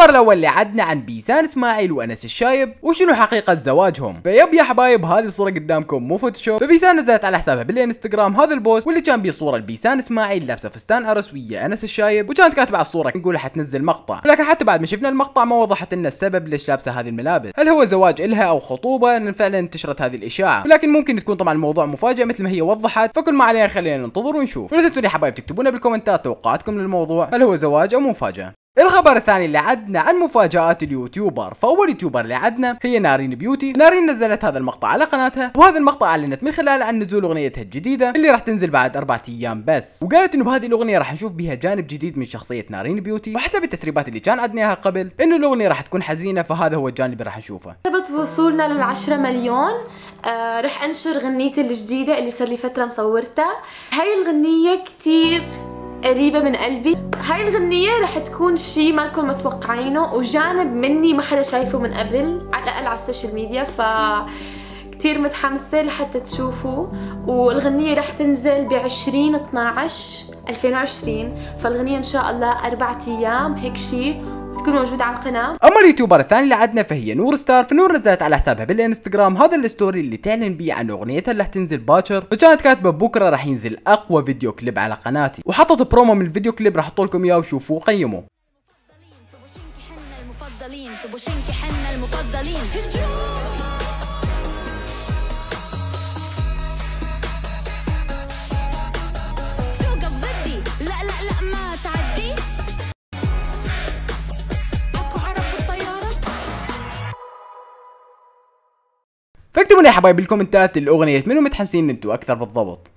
الخبر الاول اللي عدنا عن بيسان اسماعيل وانس الشايب وشنو حقيقه زواجهم فيب يا حبايب هذه الصوره قدامكم مو فوتوشوب فبيسان نزلت على حسابها بالانستغرام هذا البوست واللي كان بيه صوره لبيسان اسماعيل لابسه فستان عرس ويا انس الشايب وكانت كاتبه على الصوره نقول حتنزل مقطع ولكن حتى بعد ما شفنا المقطع ما وضحت لنا السبب ليش لابسه هذه الملابس هل هو زواج الها او خطوبه لان فعلا انتشرت هذه الاشاعه ولكن ممكن تكون طبعا الموضوع مفاجاه مثل ما هي وضحت فكل ما علينا خلينا ننتظر ونشوف ولا تنسون يا حبايب تكتبونا بالكومنتات توقعاتكم للموضوع هل هو زواج او مفاجاه الخبر الثاني اللي عدنا عن مفاجآت اليوتيوبر فأول يوتيوبر اللي عدنا هي نارين بيوتي نارين نزلت هذا المقطع على قناتها وهذا المقطع أعلنت من خلاله عن نزول أغنيتها الجديدة اللي راح تنزل بعد أربعة أيام بس وقالت إنه بهذه الأغنية راح نشوف بها جانب جديد من شخصية نارين بيوتي وحسب التسريبات اللي كان عدنا إياها قبل إنه الأغنية راح تكون حزينة فهذا هو الجانب اللي راح نشوفه ثبت وصولنا للعشرة مليون آه رح أنشر غنيتي الجديدة اللي صار لي فترة مصورتها هاي الغنية كتير قريبة من قلبي هاي الغنية رح تكون شي لكم متوقعينه وجانب مني ما حدا شايفه من قبل على الأقل على السوشيال ميديا ف كتير متحمسة لحتى تشوفوا والغنية رح تنزل ب 20 12 2020 فالغنية إن شاء الله أربعة أيام هيك شي تكون موجوده على القناه اما اليوتيوبر الثاني اللي عندنا فهي نور ستار فنور نزلت على حسابها بالانستغرام هذا الستوري اللي تعلن بيه عن اغنيتها اللي تنزل باكر وكانت كاتبه بكره راح ينزل اقوى فيديو كليب على قناتي وحطت برومو من الفيديو كليب راح احط لكم اياه وشوفوه وقيموه المفضلين حنا المفضلين فاكتبوا لي يا حبايب بالكومنتات الاغنية منو متحمسين انتوا اكثر بالضبط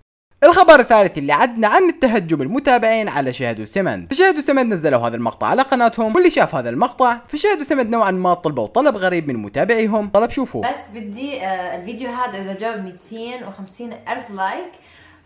الخبر الثالث اللي عدنا عن التهجم المتابعين على شهد وسمند فشهد وسمند نزلوا هذا المقطع على قناتهم واللي شاف هذا المقطع فشهد وسمند نوعا ما طلبوا طلب غريب من متابعيهم طلب شوفوه بس بدي آه، الفيديو هذا اذا جاب 250 الف لايك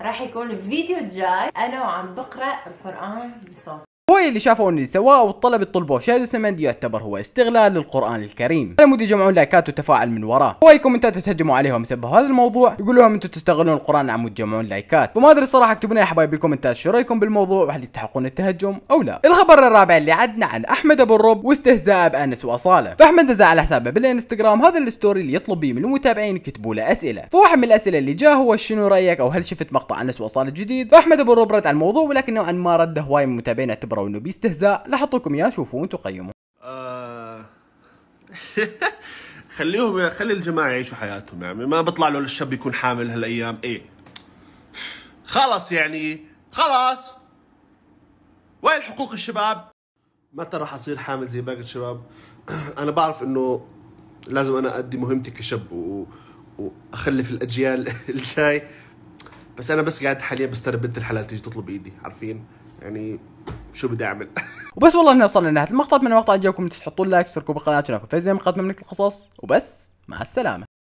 راح يكون الفيديو الجاي انا وعم بقرا القران بصوت هو اللي شافوا انه اللي سواه والطلب الطلب يطلبوه شادو سمند يعتبر هو استغلال للقران الكريم على مود يجمعون لايكات وتفاعل من وراه هواي كومنتات تهجموا عليهم بسبب هذا الموضوع يقولوا لهم انتم تستغلون القران عم تجمعون لايكات وما ادري صراحه اكتبوا لنا يا حبايبي بالكومنتات شو رايكم بالموضوع وهل يستحقون التهجم او لا الخبر الرابع اللي عدنا عن احمد ابو الرب واستهزاء بانس واصاله فاحمد نزل على حسابه بالانستغرام هذا الستوري اللي يطلب بيه من المتابعين يكتبوا له اسئله فواحد من الاسئله اللي جاء هو شنو رايك او هل شفت مقطع انس واصاله جديد فاحمد ابو الرب رد على الموضوع ولكن نوعا ما رده هواي من المتابعين اعتبروا او انه باستهزاء لا اياه شوفوا وانتم قيموا آه... خليهم خلي الجماعه يعيشوا حياتهم يعني ما بيطلع له الشاب يكون حامل هالايام ايه خلص يعني خلص وين حقوق الشباب متى راح اصير حامل زي باقي الشباب انا بعرف انه لازم انا ادي مهمتي كشاب و... واخلف الاجيال الجاي بس انا بس قاعد حاليا بستنى بنت الحلال تيجي تطلب ايدي عارفين يعني شو بدي اعمل وبس والله انه وصلنا لنهايه المقطع اتمنى المقطع عجبكم تحطون لايك تشتركوا بالقناه في اكون مقدمه من القصص وبس مع السلامه